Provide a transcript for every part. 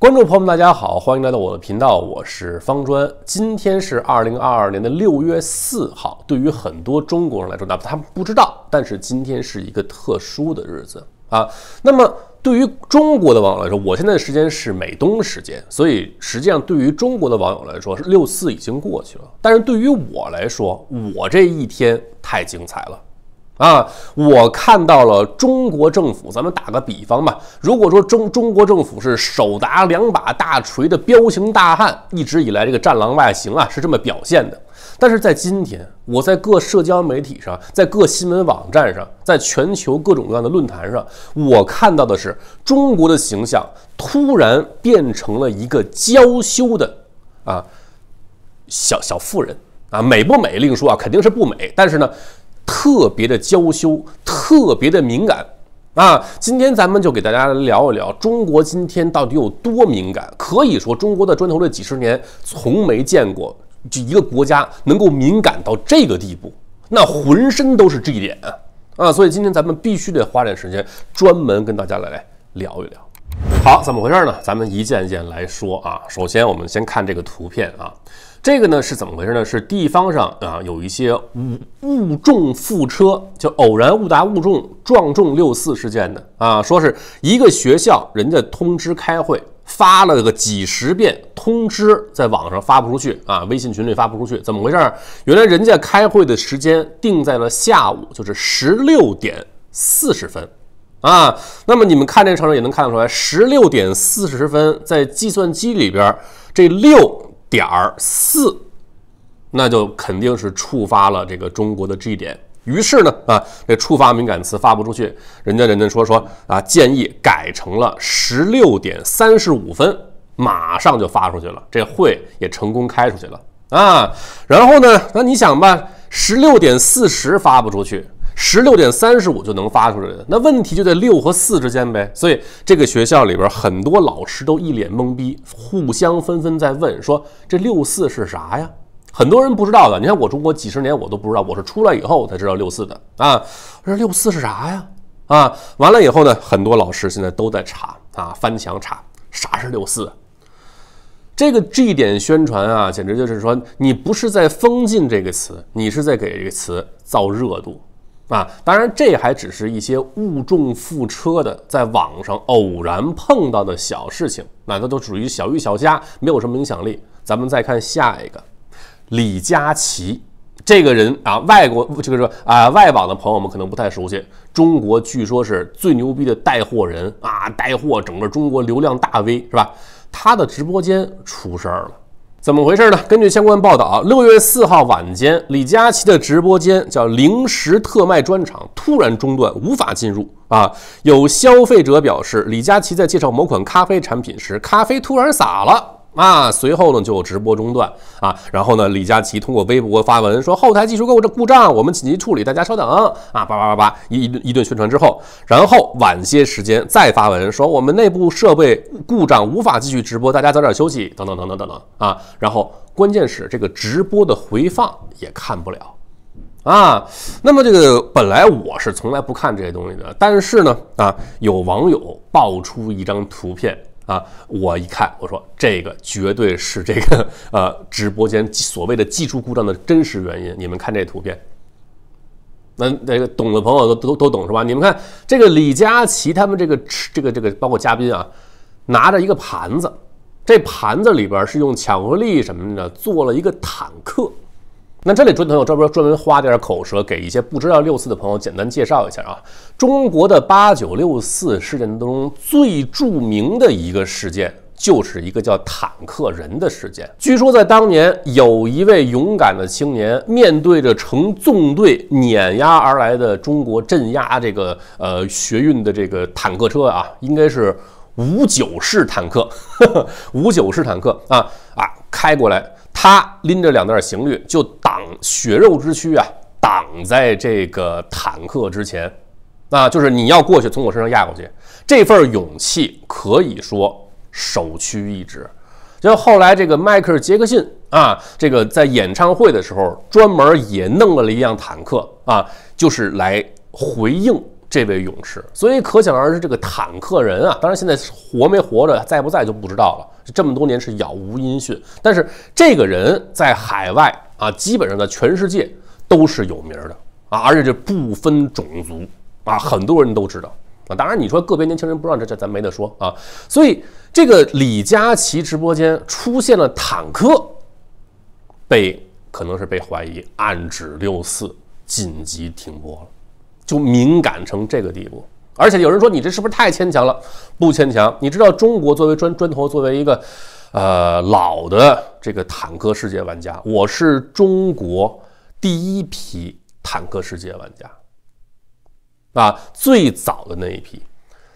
观众朋友们，大家好，欢迎来到我的频道，我是方砖。今天是二零二二年的六月四号，对于很多中国人来说，哪怕他们不知道，但是今天是一个特殊的日子啊。那么，对于中国的网友来说，我现在的时间是美东时间，所以实际上对于中国的网友来说，是六四已经过去了。但是对于我来说，我这一天太精彩了。啊，我看到了中国政府，咱们打个比方吧。如果说中中国政府是手拿两把大锤的彪形大汉，一直以来这个战狼外形啊是这么表现的。但是在今天，我在各社交媒体上，在各新闻网站上，在全球各种各样的论坛上，我看到的是中国的形象突然变成了一个娇羞的啊小小妇人啊，美不美另说啊，肯定是不美。但是呢。特别的娇羞，特别的敏感啊！今天咱们就给大家聊一聊，中国今天到底有多敏感？可以说，中国的砖头这几十年从没见过，就一个国家能够敏感到这个地步，那浑身都是 G 点啊！啊，所以今天咱们必须得花点时间，专门跟大家来聊一聊。好，怎么回事呢？咱们一件一件来说啊。首先，我们先看这个图片啊。这个呢是怎么回事呢？是地方上啊有一些误误重负车，就偶然误打误撞撞中六四事件的啊，说是一个学校人家通知开会，发了个几十遍通知，在网上发不出去啊，微信群里发不出去，怎么回事？原来人家开会的时间定在了下午，就是十六点四十分啊。那么你们看这城市也能看得出来，十六点四十分在计算机里边这六。点儿四，那就肯定是触发了这个中国的 G 点。于是呢，啊，这触发敏感词发不出去，人家人家说说啊，建议改成了十六点三十五分，马上就发出去了，这会也成功开出去了啊。然后呢，那你想吧，十六点四十发不出去。十六点三十五就能发出来的，那问题就在六和四之间呗。所以这个学校里边很多老师都一脸懵逼，互相纷纷在问说：“这六四是啥呀？”很多人不知道的。你看我中国几十年，我都不知道，我是出来以后才知道六四的啊。我说六四是啥呀？啊，完了以后呢，很多老师现在都在查啊，翻墙查啥是六四。这个 G 点宣传啊，简直就是说你不是在封禁这个词，你是在给这个词造热度。啊，当然，这还只是一些误中负车的，在网上偶然碰到的小事情，那都都属于小鱼小虾，没有什么影响力。咱们再看下一个，李佳琦这个人啊，外国个是说啊，外网的朋友们可能不太熟悉，中国据说是最牛逼的带货人啊，带货整个中国流量大 V 是吧？他的直播间出事儿了。怎么回事呢？根据相关报道，六月四号晚间，李佳琦的直播间叫“零食特卖专场”突然中断，无法进入。啊，有消费者表示，李佳琦在介绍某款咖啡产品时，咖啡突然洒了。啊，随后呢就直播中断啊，然后呢，李佳琦通过微博发文说后台技术故障，我们紧急处理，大家稍等啊，叭叭叭叭，一一顿宣传之后，然后晚些时间再发文说我们内部设备故障无法继续直播，大家早点休息，等等等等等等啊，然后关键是这个直播的回放也看不了啊，那么这个本来我是从来不看这些东西的，但是呢啊，有网友爆出一张图片。啊！我一看，我说这个绝对是这个呃，直播间所谓的技术故障的真实原因。你们看这图片，那那个懂的朋友都都都懂是吧？你们看这个李佳琦他们这个吃这个这个，包括嘉宾啊，拿着一个盘子，这盘子里边是用巧克力什么的做了一个坦克。那这里准的朋友，这边专门花点口舌，给一些不知道六四的朋友简单介绍一下啊。中国的八九六四事件当中最著名的一个事件，就是一个叫“坦克人”的事件。据说在当年，有一位勇敢的青年，面对着成纵队碾压而来的中国镇压这个呃学运的这个坦克车啊，应该是。五九式坦克，五九式坦克啊啊，开过来，他拎着两袋行李就挡血肉之躯啊，挡在这个坦克之前，啊，就是你要过去，从我身上压过去，这份勇气可以说首屈一指。就后来这个迈克尔杰克逊啊，这个在演唱会的时候专门也弄了了一辆坦克啊，就是来回应。这位勇士，所以可想而知，这个坦克人啊，当然现在活没活着，在不在就不知道了。这么多年是杳无音讯，但是这个人在海外啊，基本上在全世界都是有名的啊，而且这不分种族啊，很多人都知道啊。当然你说个别年轻人不知道，这这咱没得说啊。所以这个李佳琦直播间出现了坦克，被可能是被怀疑暗指六四，紧急停播了。就敏感成这个地步，而且有人说你这是不是太牵强了？不牵强，你知道中国作为砖砖头，作为一个呃老的这个坦克世界玩家，我是中国第一批坦克世界玩家啊，最早的那一批。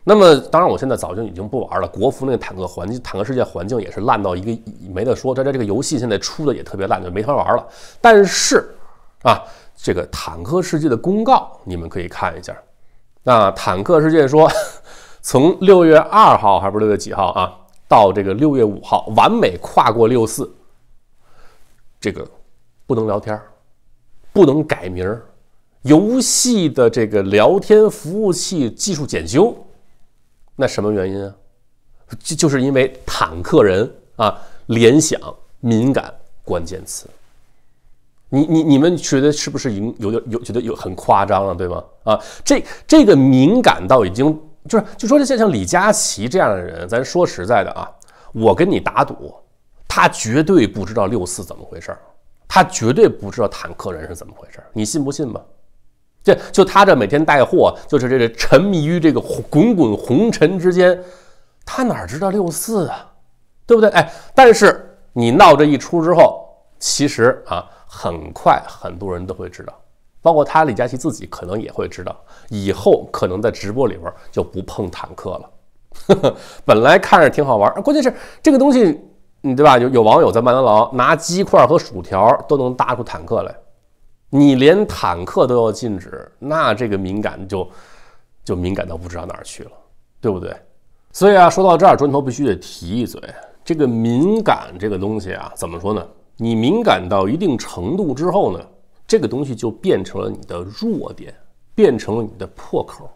那么当然，我现在早就已经不玩了。国服那个坦克环境，坦克世界环境也是烂到一个没得说。再这个游戏现在出的也特别烂，就没法玩了。但是啊。这个坦克世界的公告，你们可以看一下。那坦克世界说，从六月二号还不是六月几号啊，到这个六月五号，完美跨过六四。这个不能聊天不能改名游戏的这个聊天服务器技术检修。那什么原因啊？就就是因为坦克人啊联想敏感关键词。你你你们觉得是不是有有点有觉得有很夸张了，对吗？啊，这这个敏感到已经就是就说这像像李佳琦这样的人，咱说实在的啊，我跟你打赌，他绝对不知道六四怎么回事儿，他绝对不知道坦克人是怎么回事儿，你信不信吧？这就他这每天带货，就是这这沉迷于这个滚滚红尘之间，他哪知道六四啊，对不对？哎，但是你闹这一出之后，其实啊。很快，很多人都会知道，包括他李佳琦自己可能也会知道。以后可能在直播里边就不碰坦克了。本来看着挺好玩，关键是这个东西，你对吧？有有网友在麦当劳拿鸡块和薯条都能搭出坦克来，你连坦克都要禁止，那这个敏感就就敏感到不知道哪儿去了，对不对？所以啊，说到这儿，砖头必须得提一嘴，这个敏感这个东西啊，怎么说呢？你敏感到一定程度之后呢，这个东西就变成了你的弱点，变成了你的破口。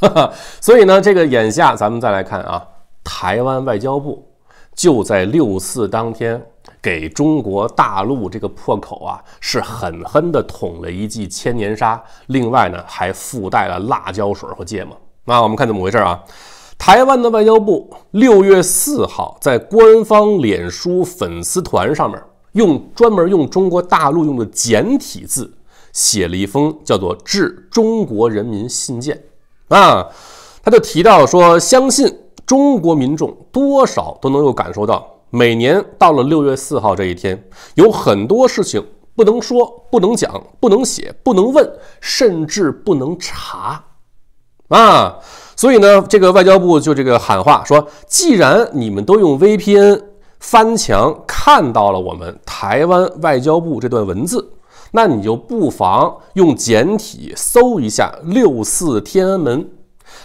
所以呢，这个眼下咱们再来看啊，台湾外交部就在六四当天给中国大陆这个破口啊，是狠狠地捅了一记千年杀。另外呢，还附带了辣椒水和芥末。那我们看怎么回事啊？台湾的外交部六月四号在官方脸书粉丝团上面。用专门用中国大陆用的简体字写了一封叫做《致中国人民信件》啊，他就提到说，相信中国民众多少都能够感受到，每年到了六月四号这一天，有很多事情不能说、不能讲、不能写、不能问，甚至不能查啊。所以呢，这个外交部就这个喊话说，既然你们都用 VPN。翻墙看到了我们台湾外交部这段文字，那你就不妨用简体搜一下“六四天安门”，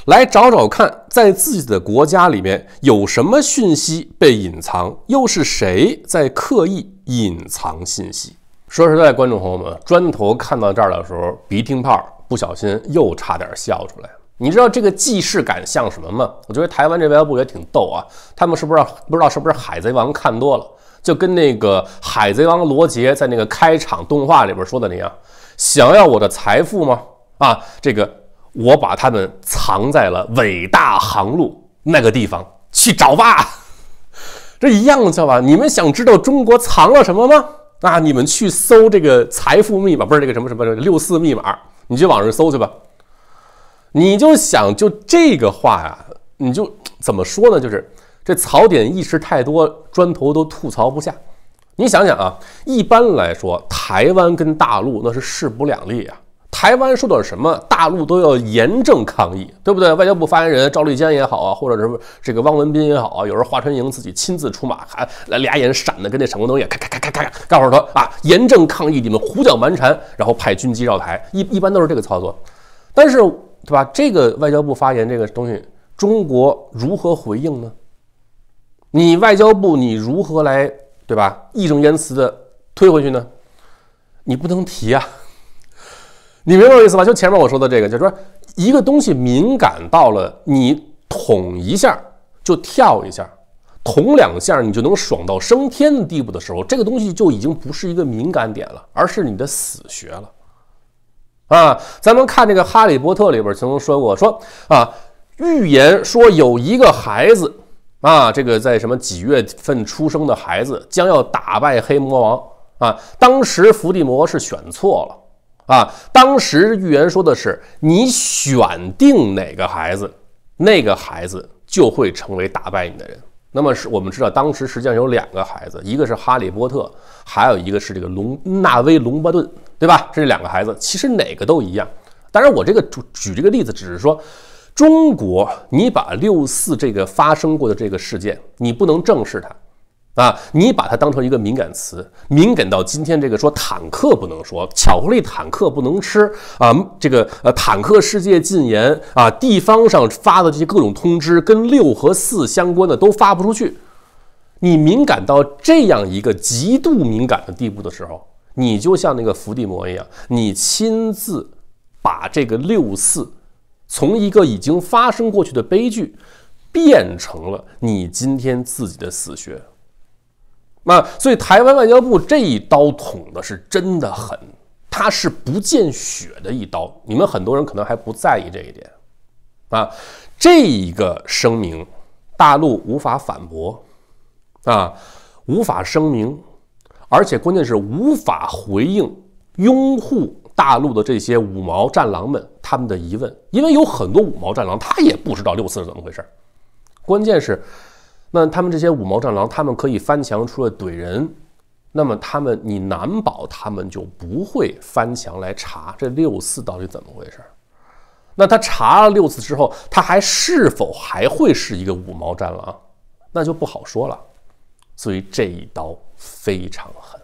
来找找看，在自己的国家里面有什么讯息被隐藏，又是谁在刻意隐藏信息？说实在，观众朋友们，砖头看到这儿的时候，鼻涕泡不小心又差点笑出来了。你知道这个既视感像什么吗？我觉得台湾这外交部也挺逗啊，他们是不是不知道是不是《海贼王》看多了，就跟那个《海贼王》罗杰在那个开场动画里边说的那样，想要我的财富吗？啊，这个我把他们藏在了伟大航路那个地方，去找吧。这一样，知道吧？你们想知道中国藏了什么吗？那你们去搜这个财富密码，不是这个什么什么六四密码，你去网上搜去吧。你就想就这个话呀？你就怎么说呢？就是这槽点一时太多，砖头都吐槽不下。你想想啊，一般来说，台湾跟大陆那是势不两立啊。台湾说点什么，大陆都要严正抗议，对不对？外交部发言人赵立坚也好啊，或者什么这个汪文斌也好啊，有时候华春莹自己亲自出马，还来俩眼闪的，跟那闪光灯一咔咔咔咔咔咔告诉他啊，严正抗议你们胡搅蛮缠，然后派军机绕台，一一般都是这个操作，但是。对吧？这个外交部发言这个东西，中国如何回应呢？你外交部，你如何来对吧？义正言辞的推回去呢？你不能提啊！你明白我意思吧？就前面我说的这个，就说一个东西敏感到了你捅一下就跳一下，捅两下你就能爽到升天的地步的时候，这个东西就已经不是一个敏感点了，而是你的死穴了。啊，咱们看这个《哈利波特》里边曾经说过，说啊，预言说有一个孩子啊，这个在什么几月份出生的孩子将要打败黑魔王啊。当时伏地魔是选错了啊。当时预言说的是，你选定哪个孩子，那个孩子就会成为打败你的人。那么是我们知道，当时实际上有两个孩子，一个是哈利波特，还有一个是这个龙纳威·隆巴顿，对吧？这两个孩子，其实哪个都一样。当然，我这个举举这个例子，只是说中国，你把六四这个发生过的这个事件，你不能正视它。啊！你把它当成一个敏感词，敏感到今天这个说坦克不能说，巧克力坦克不能吃啊！这个呃，坦克世界禁言啊，地方上发的这些各种通知，跟六和四相关的都发不出去。你敏感到这样一个极度敏感的地步的时候，你就像那个伏地魔一样，你亲自把这个六四从一个已经发生过去的悲剧变成了你今天自己的死穴。那所以台湾外交部这一刀捅的是真的狠，它是不见血的一刀。你们很多人可能还不在意这一点，啊，这一个声明，大陆无法反驳，啊，无法声明，而且关键是无法回应拥护大陆的这些五毛战狼们他们的疑问，因为有很多五毛战狼他也不知道六四是怎么回事，关键是。那他们这些五毛战狼，他们可以翻墙出来怼人，那么他们你难保他们就不会翻墙来查这六四到底怎么回事？那他查了六次之后，他还是否还会是一个五毛战狼？那就不好说了。所以这一刀非常狠。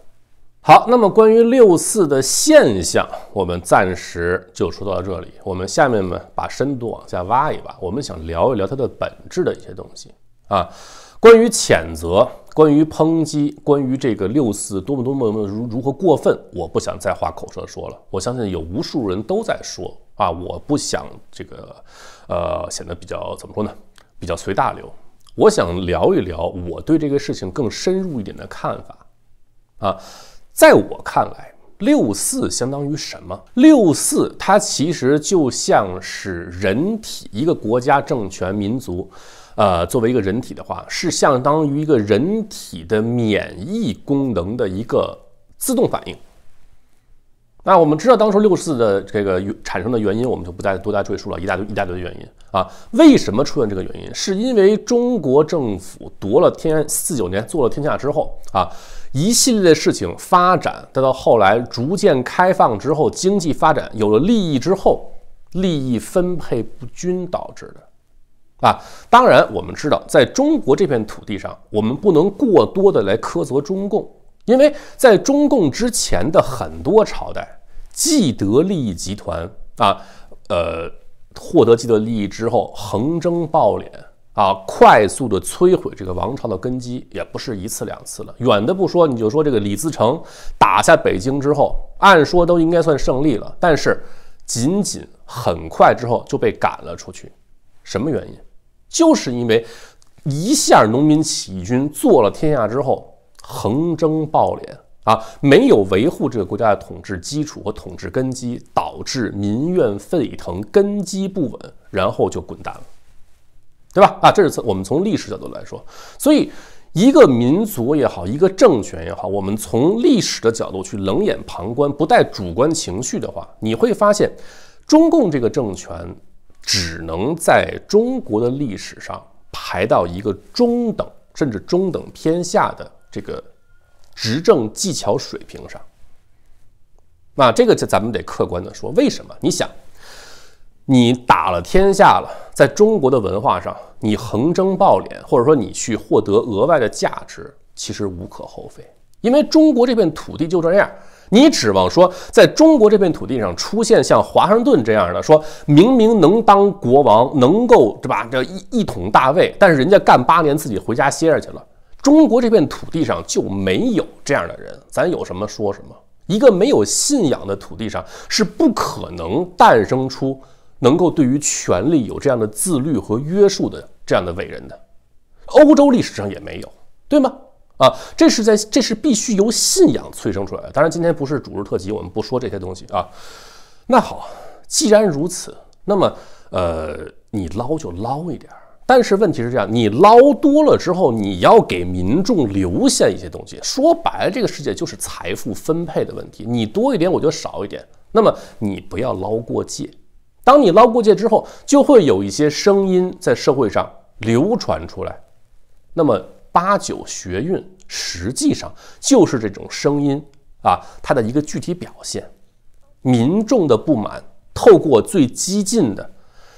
好，那么关于六四的现象，我们暂时就说到这里。我们下面呢，把深度往下挖一挖，我们想聊一聊它的本质的一些东西。啊，关于谴责，关于抨击，关于这个六四多么多么如如何过分，我不想再花口舌说了。我相信有无数人都在说啊，我不想这个，呃，显得比较怎么说呢，比较随大流。我想聊一聊我对这个事情更深入一点的看法。啊，在我看来。六四相当于什么？六四它其实就像是人体一个国家政权民族，呃，作为一个人体的话，是相当于一个人体的免疫功能的一个自动反应。那我们知道，当初六四的这个产生的原因，我们就不再多加赘述了，一大堆一大堆的原因啊。为什么出现这个原因？是因为中国政府夺了天四九年做了天下之后啊。一系列的事情发展，再到后来逐渐开放之后，经济发展有了利益之后，利益分配不均导致的，啊，当然我们知道，在中国这片土地上，我们不能过多的来苛责中共，因为在中共之前的很多朝代，既得利益集团啊，呃，获得既得利益之后，横征暴敛。啊，快速的摧毁这个王朝的根基也不是一次两次了。远的不说，你就说这个李自成打下北京之后，按说都应该算胜利了，但是仅仅很快之后就被赶了出去。什么原因？就是因为一下农民起义军做了天下之后，横征暴敛啊，没有维护这个国家的统治基础和统治根基，导致民怨沸腾，根基不稳，然后就滚蛋了。对吧？啊，这是从我们从历史角度来说，所以一个民族也好，一个政权也好，我们从历史的角度去冷眼旁观，不带主观情绪的话，你会发现，中共这个政权只能在中国的历史上排到一个中等甚至中等偏下的这个执政技巧水平上。那这个就咱们得客观的说，为什么？你想。你打了天下了，在中国的文化上，你横征暴敛，或者说你去获得额外的价值，其实无可厚非。因为中国这片土地就这样，你指望说在中国这片土地上出现像华盛顿这样的，说明明能当国王，能够对吧？这一一统大位，但是人家干八年自己回家歇着去了。中国这片土地上就没有这样的人，咱有什么说什么。一个没有信仰的土地上是不可能诞生出。能够对于权力有这样的自律和约束的这样的伟人的，欧洲历史上也没有，对吗？啊，这是在这是必须由信仰催生出来的。当然，今天不是主日特辑，我们不说这些东西啊。那好，既然如此，那么呃，你捞就捞一点，但是问题是这样，你捞多了之后，你要给民众留下一些东西。说白了，这个世界就是财富分配的问题，你多一点我就少一点。那么你不要捞过界。当你捞过界之后，就会有一些声音在社会上流传出来。那么八九学运实际上就是这种声音啊，它的一个具体表现。民众的不满透过最激进的、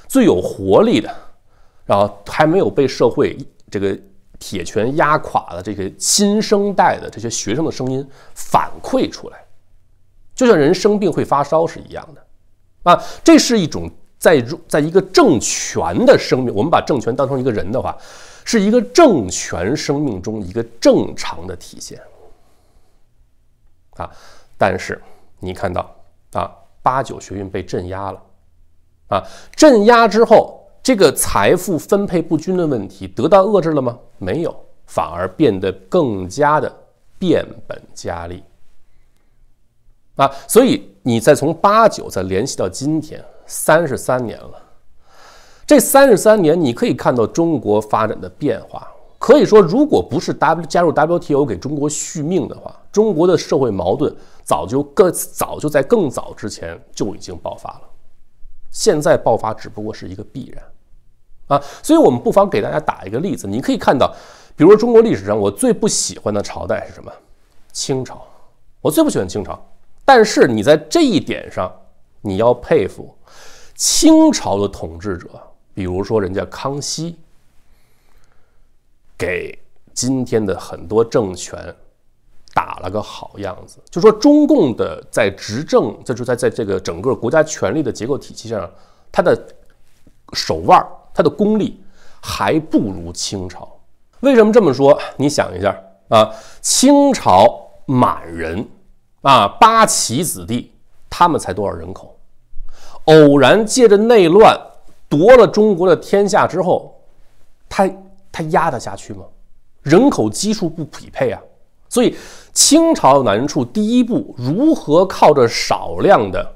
最有活力的，然后还没有被社会这个铁拳压垮的这些新生代的这些学生的声音反馈出来，就像人生病会发烧是一样的。啊，这是一种在在一个政权的生命，我们把政权当成一个人的话，是一个政权生命中一个正常的体现。啊，但是你看到啊，八九学运被镇压了，啊，镇压之后，这个财富分配不均的问题得到遏制了吗？没有，反而变得更加的变本加厉。啊，所以你再从八九再联系到今天，三十三年了。这三十三年，你可以看到中国发展的变化。可以说，如果不是 W 加入 WTO 给中国续命的话，中国的社会矛盾早就更早就在更早之前就已经爆发了。现在爆发只不过是一个必然啊。所以我们不妨给大家打一个例子，你可以看到，比如说中国历史上我最不喜欢的朝代是什么？清朝，我最不喜欢清朝。但是你在这一点上，你要佩服清朝的统治者，比如说人家康熙，给今天的很多政权打了个好样子。就说中共的在执政，就是在在这个整个国家权力的结构体系上，他的手腕、他的功力还不如清朝。为什么这么说？你想一下啊，清朝满人。啊，八旗子弟他们才多少人口？偶然借着内乱夺了中国的天下之后，他他压得下去吗？人口基数不匹配啊！所以清朝难处。第一步，如何靠着少量的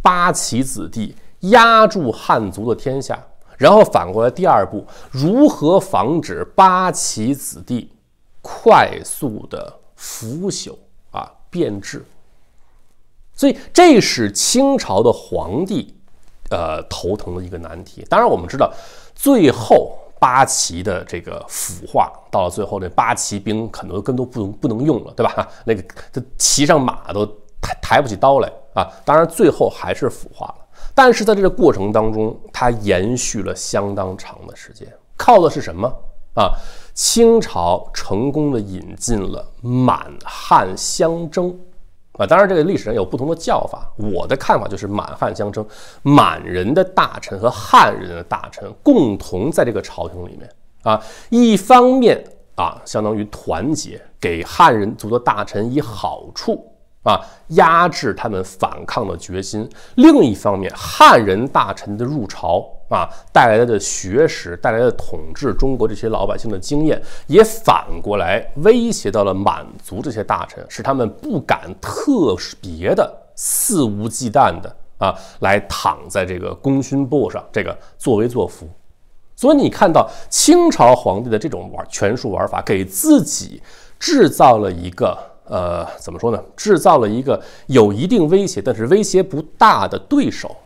八旗子弟压住汉族的天下？然后反过来，第二步，如何防止八旗子弟快速的腐朽？变质，所以这是清朝的皇帝，呃，头疼的一个难题。当然，我们知道，最后八旗的这个腐化，到了最后，那八旗兵很多根都不能不能用了，对吧？那个他骑上马都抬抬不起刀来啊！当然，最后还是腐化了。但是在这个过程当中，它延续了相当长的时间，靠的是什么啊？清朝成功的引进了满汉相争，啊，当然这个历史上有不同的叫法。我的看法就是满汉相争，满人的大臣和汉人的大臣共同在这个朝廷里面啊，一方面啊相当于团结，给汉人族的大臣以好处啊，压制他们反抗的决心；另一方面，汉人大臣的入朝。啊，带来的学识，带来的统治中国这些老百姓的经验，也反过来威胁到了满族这些大臣，使他们不敢特别的肆无忌惮的啊，来躺在这个功勋簿上这个作威作福。所以你看到清朝皇帝的这种玩权术玩法，给自己制造了一个呃，怎么说呢？制造了一个有一定威胁，但是威胁不大的对手，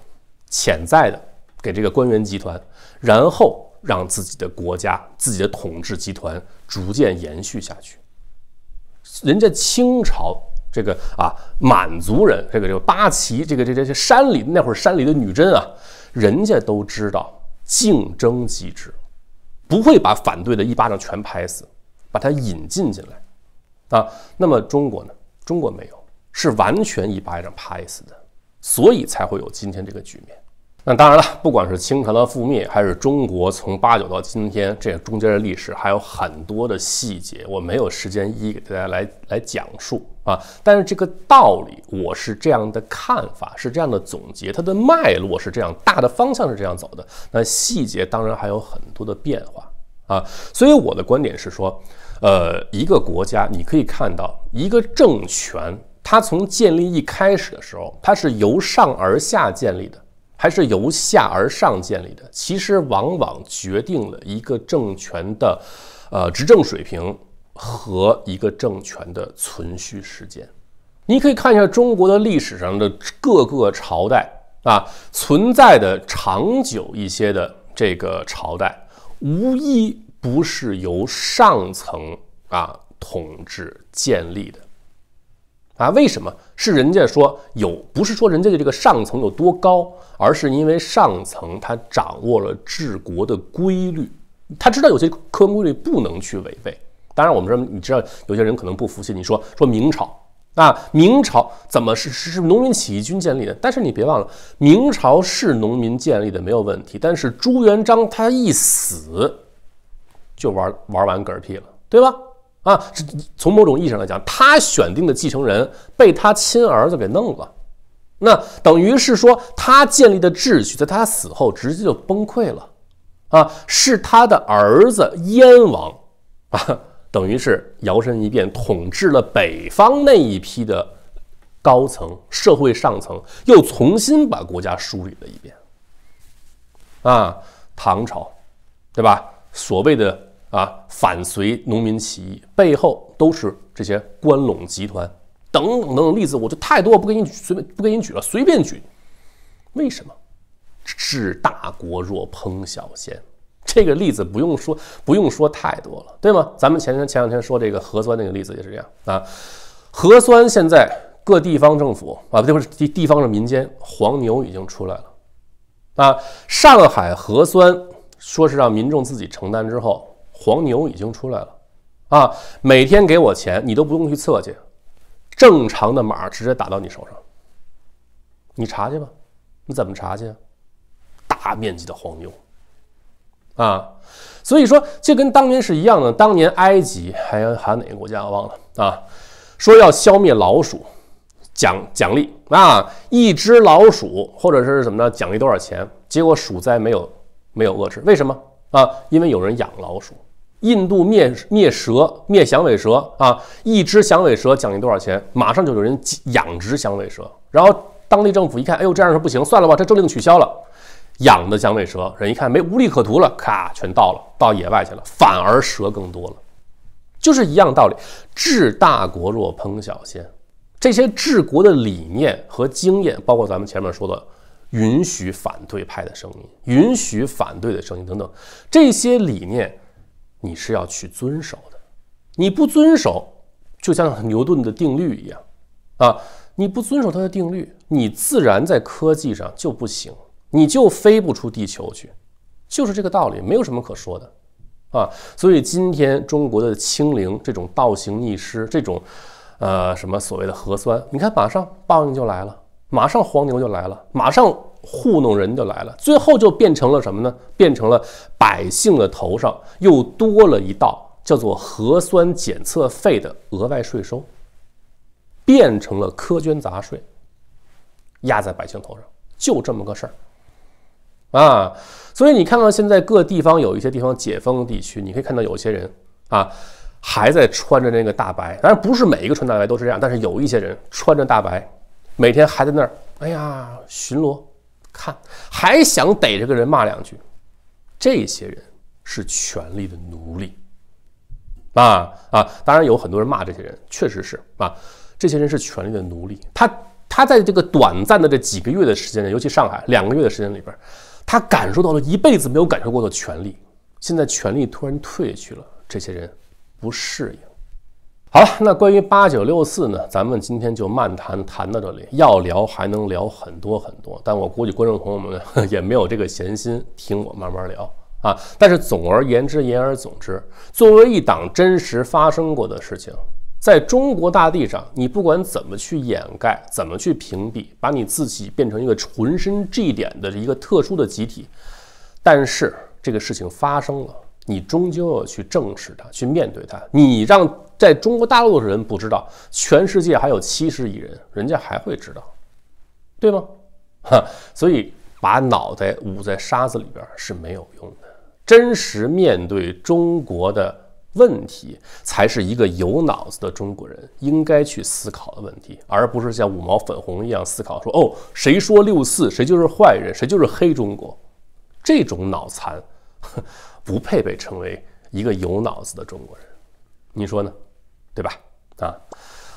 潜在的。给这个官员集团，然后让自己的国家、自己的统治集团逐渐延续下去。人家清朝这个啊，满族人这个这个八旗，这个这这这山里那会儿山里的女真啊，人家都知道竞争机制，不会把反对的一巴掌全拍死，把它引进进来啊。那么中国呢？中国没有，是完全一巴掌拍死的，所以才会有今天这个局面。那当然了，不管是清朝的覆灭，还是中国从八九到今天这中间的历史，还有很多的细节，我没有时间一一给大家来来讲述啊。但是这个道理，我是这样的看法，是这样的总结，它的脉络是这样，大的方向是这样走的。那细节当然还有很多的变化啊。所以我的观点是说，呃，一个国家你可以看到，一个政权它从建立一开始的时候，它是由上而下建立的。还是由下而上建立的，其实往往决定了一个政权的，呃，执政水平和一个政权的存续时间。你可以看一下中国的历史上的各个朝代啊，存在的长久一些的这个朝代，无一不是由上层啊统治建立的，啊，为什么？是人家说有，不是说人家的这个上层有多高，而是因为上层他掌握了治国的规律，他知道有些客观规律不能去违背。当然，我们说你知道有些人可能不服气，你说说明朝啊，明朝怎么是是农民起义军建立的？但是你别忘了，明朝是农民建立的没有问题，但是朱元璋他一死，就玩玩完嗝屁了，对吧？啊，从某种意义上来讲，他选定的继承人被他亲儿子给弄了，那等于是说他建立的秩序在他死后直接就崩溃了，啊，是他的儿子燕王，啊，等于是摇身一变统治了北方那一批的高层社会上层，又重新把国家梳理了一遍，啊，唐朝，对吧？所谓的。啊！反隋农民起义背后都是这些关陇集团等等等等例子，我就太多，不给你随便不给你举了，随便举。为什么治大国若烹小鲜？这个例子不用说，不用说太多了，对吗？咱们前天前两天说这个核酸那个例子也是这样啊。核酸现在各地方政府啊，不不是地地方是民间黄牛已经出来了啊。上海核酸说是让民众自己承担之后。黄牛已经出来了，啊，每天给我钱，你都不用去测去，正常的码直接打到你手上，你查去吧，你怎么查去？大面积的黄牛，啊，所以说这跟当年是一样的，当年埃及还有还有哪个国家我忘了啊，说要消灭老鼠，奖奖励啊，一只老鼠或者是怎么着，奖励多少钱？结果鼠灾没有没有遏制，为什么啊？因为有人养老鼠。印度灭灭蛇，灭响尾蛇啊！一只响尾蛇奖励多少钱？马上就有人养殖响尾蛇。然后当地政府一看，哎呦，这样是不行，算了吧，这政令取消了。养的响尾蛇人一看没无利可图了，咔，全到了，到野外去了，反而蛇更多了。就是一样道理，治大国若烹小鲜。这些治国的理念和经验，包括咱们前面说的，允许反对派的声音，允许反对的声音等等，这些理念。你是要去遵守的，你不遵守，就像牛顿的定律一样，啊，你不遵守它的定律，你自然在科技上就不行，你就飞不出地球去，就是这个道理，没有什么可说的，啊，所以今天中国的清零这种倒行逆施，这种，呃，什么所谓的核酸，你看马上报应就来了，马上黄牛就来了，马上。糊弄人就来了，最后就变成了什么呢？变成了百姓的头上又多了一道叫做核酸检测费的额外税收，变成了苛捐杂税，压在百姓头上，就这么个事儿。啊，所以你看到现在各地方有一些地方解封地区，你可以看到有一些人啊还在穿着那个大白，当然不是每一个穿大白都是这样，但是有一些人穿着大白，每天还在那儿，哎呀巡逻。看，还想逮着个人骂两句，这些人是权力的奴隶，啊啊！当然有很多人骂这些人，确实是啊，这些人是权力的奴隶。他他在这个短暂的这几个月的时间内，尤其上海两个月的时间里边，他感受到了一辈子没有感受过的权力。现在权力突然退去了，这些人不适应。好了，那关于八九六四呢？咱们今天就漫谈谈到这里，要聊还能聊很多很多，但我估计观众朋友们 也没有这个闲心听我慢慢聊啊。但是总而言之，言而总之，作为一档真实发生过的事情，在中国大地上，你不管怎么去掩盖、怎么去屏蔽，把你自己变成一个浑身 G 点的一个特殊的集体，但是这个事情发生了，你终究要去正视它，去面对它。你让。在中国大陆的人不知道，全世界还有七十亿人，人家还会知道，对吗？哈，所以把脑袋捂在沙子里边是没有用的。真实面对中国的问题，才是一个有脑子的中国人应该去思考的问题，而不是像五毛粉红一样思考，说哦，谁说六四谁就是坏人，谁就是黑中国，这种脑残不配被称为一个有脑子的中国人，你说呢？对吧？啊，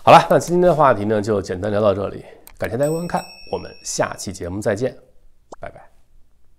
好了，那今天的话题呢，就简单聊到这里。感谢大家观看，我们下期节目再见，拜拜。